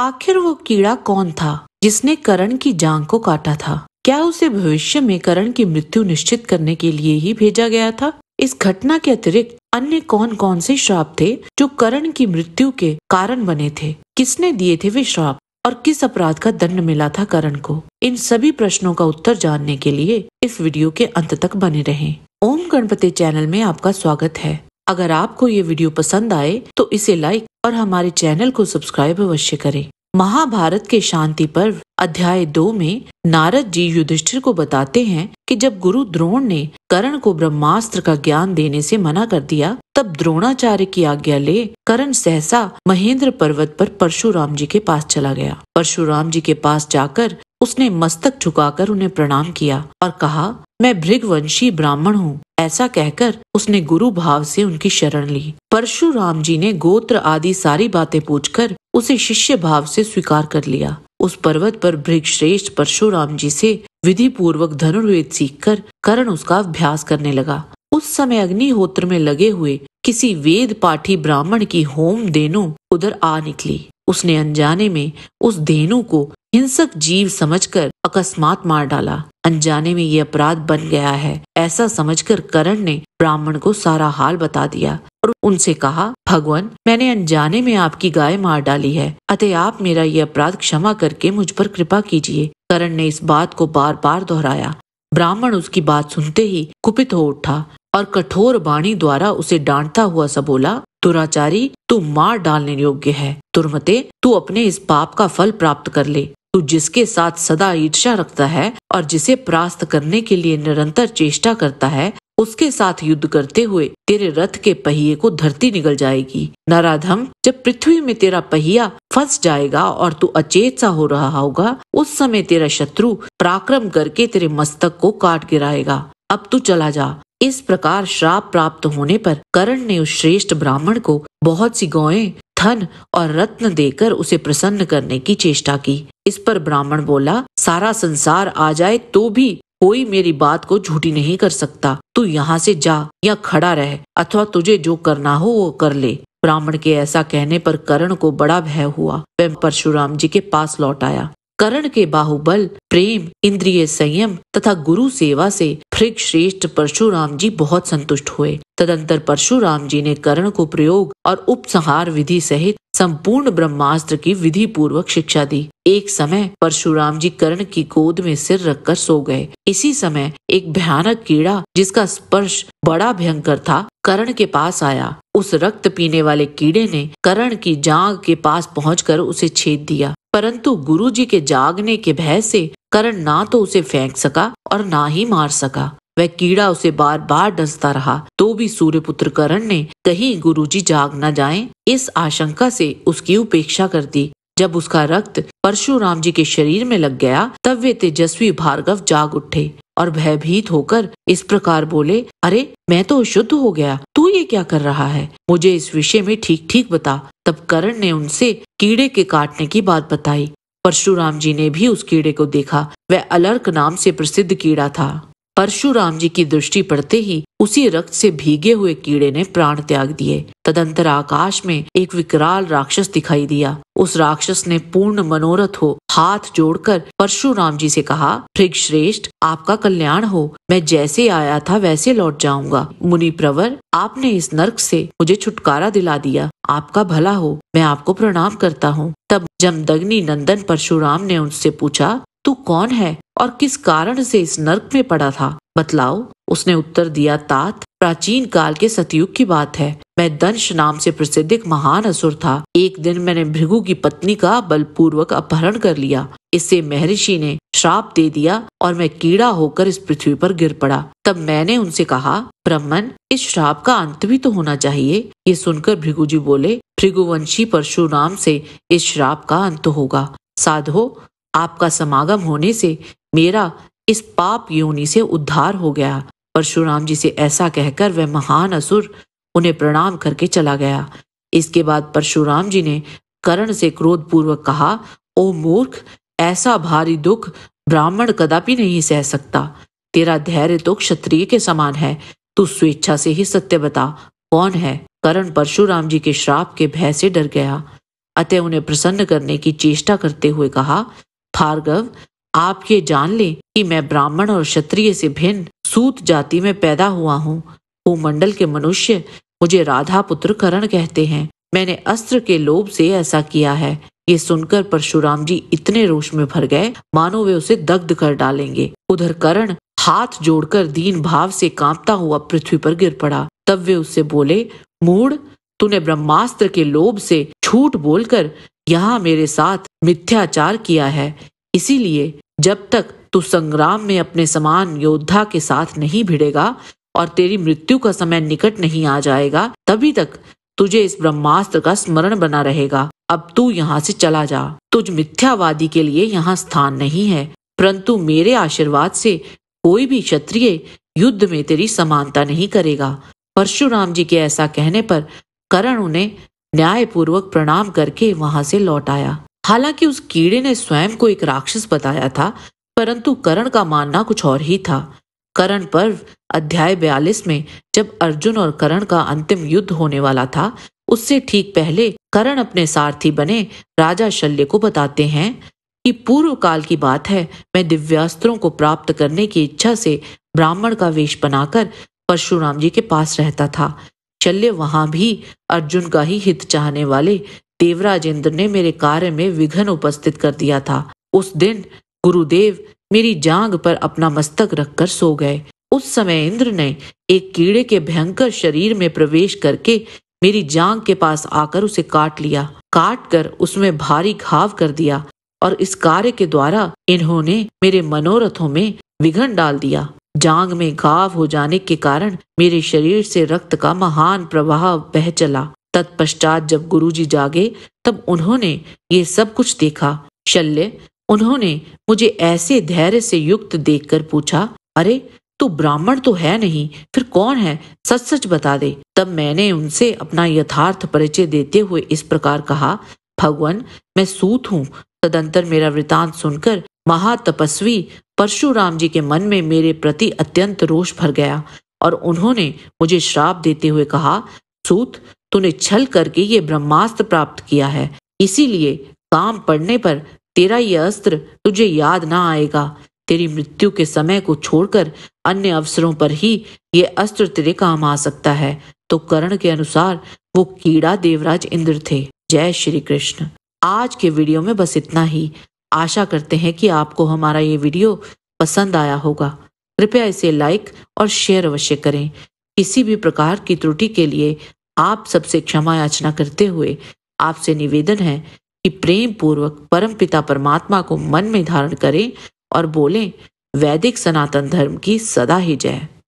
आखिर वो कीड़ा कौन था जिसने करण की जांग को काटा था क्या उसे भविष्य में करण की मृत्यु निश्चित करने के लिए ही भेजा गया था इस घटना के अतिरिक्त अन्य कौन कौन से श्राप थे जो करण की मृत्यु के कारण बने थे किसने दिए थे वे श्राप और किस अपराध का दंड मिला था करण को इन सभी प्रश्नों का उत्तर जानने के लिए इस वीडियो के अंत तक बने रहें। ओम गणपति चैनल में आपका स्वागत है अगर आपको ये वीडियो पसंद आए तो इसे लाइक और हमारे चैनल को सब्सक्राइब अवश्य करें महाभारत के शांति पर्व अध्याय दो में नारद जी युधिष्ठिर को बताते हैं कि जब गुरु द्रोण ने करण को ब्रह्मास्त्र का ज्ञान देने से मना कर दिया तब द्रोणाचार्य की आज्ञा ले करण सहसा महेंद्र पर्वत पर परशुराम जी के पास चला गया परशुराम जी के पास जाकर उसने मस्तक झुकाकर उन्हें प्रणाम किया और कहा मैं भृगवंशी ब्राह्मण हूँ ऐसा कहकर उसने गुरु भाव से उनकी शरण ली परशुराम जी ने गोत्र आदि सारी बातें पूछकर उसे शिष्य भाव से स्वीकार कर लिया उस पर्वत पर श्रेष्ठ परशुराम जी से विधि पूर्वक धनुर्वेद सीखकर करण उसका अभ्यास करने लगा उस समय अग्निहोत्र में लगे हुए किसी वेद पाठी ब्राह्मण की होम देनु उधर आ निकली उसने अनजाने में उस धेनु को हिंसक जीव समझकर अकस्मात मार डाला अनजाने में ये अपराध बन गया है ऐसा समझकर करण ने ब्राह्मण को सारा हाल बता दिया और उनसे कहा भगवान मैंने अनजाने में आपकी गाय मार डाली है अतः आप मेरा ये अपराध क्षमा करके मुझ पर कृपा कीजिए करण ने इस बात को बार बार दोहराया ब्राह्मण उसकी बात सुनते ही कुपित हो उठा और कठोर बाणी द्वारा उसे डांटता हुआ सा बोला दुराचारी तू मार डालने योग्य है तुरमते तू अपने इस पाप का फल प्राप्त कर ले तू जिसके साथ सदा ईर्षा रखता है और जिसे परास्त करने के लिए निरंतर चेष्टा करता है उसके साथ युद्ध करते हुए तेरे रथ के पहिए को धरती निगल जाएगी नराधम जब पृथ्वी में तेरा पहिया फंस जाएगा और तू अचेत सा हो रहा होगा उस समय तेरा शत्रु पराक्रम करके तेरे मस्तक को काट गिराएगा अब तू चला जा इस प्रकार श्राप प्राप्त होने पर करण ने उस श्रेष्ठ ब्राह्मण को बहुत सी गौएं धन और रत्न देकर उसे प्रसन्न करने की चेष्टा की इस पर ब्राह्मण बोला सारा संसार आ जाए तो भी कोई मेरी बात को झूठी नहीं कर सकता तू यहाँ से जा या खड़ा रह अथवा तुझे जो करना हो वो कर ले ब्राह्मण के ऐसा कहने पर करण को बड़ा भय हुआ वह परशुराम जी के पास लौट आया करण के बाहुबल प्रेम इंद्रिय संयम तथा गुरु सेवा से फ्रिक श्रेष्ठ परशुराम जी बहुत संतुष्ट हुए तदंतर परशुराम जी ने करण को प्रयोग और उपसंहार विधि सहित संपूर्ण ब्रह्मास्त्र की विधि पूर्वक शिक्षा दी एक समय परशुराम जी कर्ण की गोद में सिर रखकर सो गए इसी समय एक भयानक कीड़ा जिसका स्पर्श बड़ा भयंकर था कर्ण के पास आया उस रक्त पीने वाले कीड़े ने करण की जांग के पास पहुंचकर उसे छेद दिया परंतु गुरु जी के जागने के भय से करण ना तो उसे फेंक सका और ना ही मार सका वह कीड़ा उसे बार बार डसता रहा तो भी सूर्य पुत्र करण ने कहीं गुरुजी जाग न जाए इस आशंका से उसकी उपेक्षा कर दी जब उसका रक्त परशुराम जी के शरीर में लग गया तब वे तेजस्वी भार्गव जाग उठे और भयभीत होकर इस प्रकार बोले अरे मैं तो शुद्ध हो गया तू ये क्या कर रहा है मुझे इस विषय में ठीक ठीक बता तब करण ने उनसे कीड़े के काटने की बात बताई परशुराम जी ने भी उस कीड़े को देखा वह अलर्क नाम से प्रसिद्ध कीड़ा था परशुराम जी की दृष्टि पड़ते ही उसी रक्त से भीगे हुए कीड़े ने प्राण त्याग दिए तदंतर आकाश में एक विकराल राक्षस दिखाई दिया उस राक्षस ने पूर्ण मनोरथ हो हाथ जोड़कर परशुराम जी से कहा भृग श्रेष्ठ आपका कल्याण हो मैं जैसे आया था वैसे लौट जाऊंगा मुनि प्रवर आपने इस नरक से मुझे छुटकारा दिला दिया आपका भला हो मैं आपको प्रणाम करता हूँ तब जमदग्नि नंदन परशुराम ने उनसे पूछा तू कौन है और किस कारण से इस नर्क में पड़ा था बतलाओ उसने उत्तर दिया तात प्राचीन काल के सतयुग की बात है मैं दंश नाम से प्रसिद्ध एक महान असुर था एक दिन मैंने भृगु की पत्नी का बलपूर्वक अपहरण कर लिया इससे महर्षि ने श्राप दे दिया और मैं कीड़ा होकर इस पृथ्वी पर गिर पड़ा तब मैंने उनसे कहा ब्रह्मन इस श्राप का अंत भी तो होना चाहिए ये सुनकर भृगु जी बोले भृगुवंशी परशुराम से इस श्राप का अंत होगा साधो आपका समागम होने से मेरा इस पाप योनि से उद्धार हो गया परशुराम जी से ऐसा कहकर वह महान असुर उन्हें प्रणाम करके चला गया इसके बाद परशुराम जी ने करण से क्रोध पूर्वक कहा ओ मूर्ख ऐसा भारी दुख ब्राह्मण कदापि नहीं सह सकता तेरा धैर्य तो क्षत्रिय के समान है तू स्वेच्छा से ही सत्य बता कौन है करण परशुराम जी के श्राप के भय से डर गया अतः उन्हें प्रसन्न करने की चेष्टा करते हुए कहा भार्गव आप ये जान लें कि मैं ब्राह्मण और क्षत्रिय से भिन्न सूत जाति में पैदा हुआ हूँ भूमंडल के मनुष्य मुझे राधा पुत्र करण कहते हैं मैंने अस्त्र के लोभ से ऐसा किया है ये सुनकर परशुराम जी इतने रोष में भर गए मानो वे उसे दग्ध कर डालेंगे उधर करण हाथ जोड़कर दीन भाव से कांपता हुआ पृथ्वी पर गिर पड़ा तब वे उससे बोले मूड तूने ब्रह्मास्त्र के लोभ से झूठ बोलकर यहाँ मेरे साथ मिथ्याचार किया है इसीलिए जब तक तू संग्राम में अपने समान योद्धा के साथ नहीं भिड़ेगा और तेरी मृत्यु का समय निकट नहीं आ जाएगा तभी तक तुझे इस ब्रह्मास्त्र का स्मरण बना रहेगा अब तू यहाँ से चला जा तुझ मिथ्यावादी के लिए यहाँ स्थान नहीं है परंतु मेरे आशीर्वाद से कोई भी क्षत्रिय युद्ध में तेरी समानता नहीं करेगा परशुराम जी के ऐसा कहने पर करण उन्हें न्यायपूर्वक प्रणाम करके वहां से लौट आया हालांकि उस कीड़े ने स्वयं को एक राक्षस बताया था परंतु करण का मानना कुछ और ही था करण पर्व अध्याय बयालीस में जब अर्जुन और करण का अंतिम युद्ध होने वाला था उससे ठीक पहले करण अपने सारथी बने राजा शल्य को बताते हैं कि पूर्व काल की बात है मैं दिव्यास्त्रों को प्राप्त करने की इच्छा से ब्राह्मण का वेश बनाकर परशुराम जी के पास रहता था शल्य वहां भी अर्जुन का ही हित चाहने वाले इंद्र ने मेरे कार्य में विघन उपस्थित कर दिया था उस दिन गुरुदेव मेरी जांग पर अपना मस्तक रखकर सो गए उस समय इंद्र ने एक कीड़े के भयंकर शरीर में प्रवेश करके मेरी जांग के पास आकर उसे काट लिया काट कर उसमें भारी घाव कर दिया और इस कार्य के द्वारा इन्होंने मेरे मनोरथों में विघन डाल दिया जांग में घाव हो जाने के कारण मेरे शरीर से रक्त का महान प्रवाह बह चला तत्पश्चात जब गुरुजी जागे तब उन्होंने ये सब कुछ देखा शल्य उन्होंने मुझे ऐसे धैर्य से युक्त देखकर पूछा अरे तू ब्राह्मण तो है नहीं फिर कौन है सच सच बता दे तब मैंने उनसे अपना यथार्थ परिचय देते हुए इस प्रकार कहा भगवान मैं सूत हूँ तदंतर मेरा वृतांत सुनकर महातपस्वी परशुराम जी के मन में मेरे प्रति अत्यंत रोष भर गया और उन्होंने मुझे श्राप देते हुए कहा सूत तूने छल करके ये ब्रह्मास्त्र प्राप्त किया है इसीलिए काम पड़ने पर तेरा यह अस्त्र तुझे याद ना आएगा तेरी मृत्यु के समय को छोड़कर अन्य अवसरों पर ही ये अस्त्र तेरे काम आ सकता है तो करण के अनुसार वो कीड़ा देवराज इंद्र थे जय श्री कृष्ण आज के वीडियो में बस इतना ही आशा करते हैं कि आपको हमारा ये वीडियो पसंद आया होगा कृपया इसे लाइक और शेयर अवश्य करें किसी भी प्रकार की त्रुटि के लिए आप सबसे क्षमा याचना करते हुए आपसे निवेदन है कि प्रेम पूर्वक परम पिता परमात्मा को मन में धारण करें और बोलें वैदिक सनातन धर्म की सदा ही जय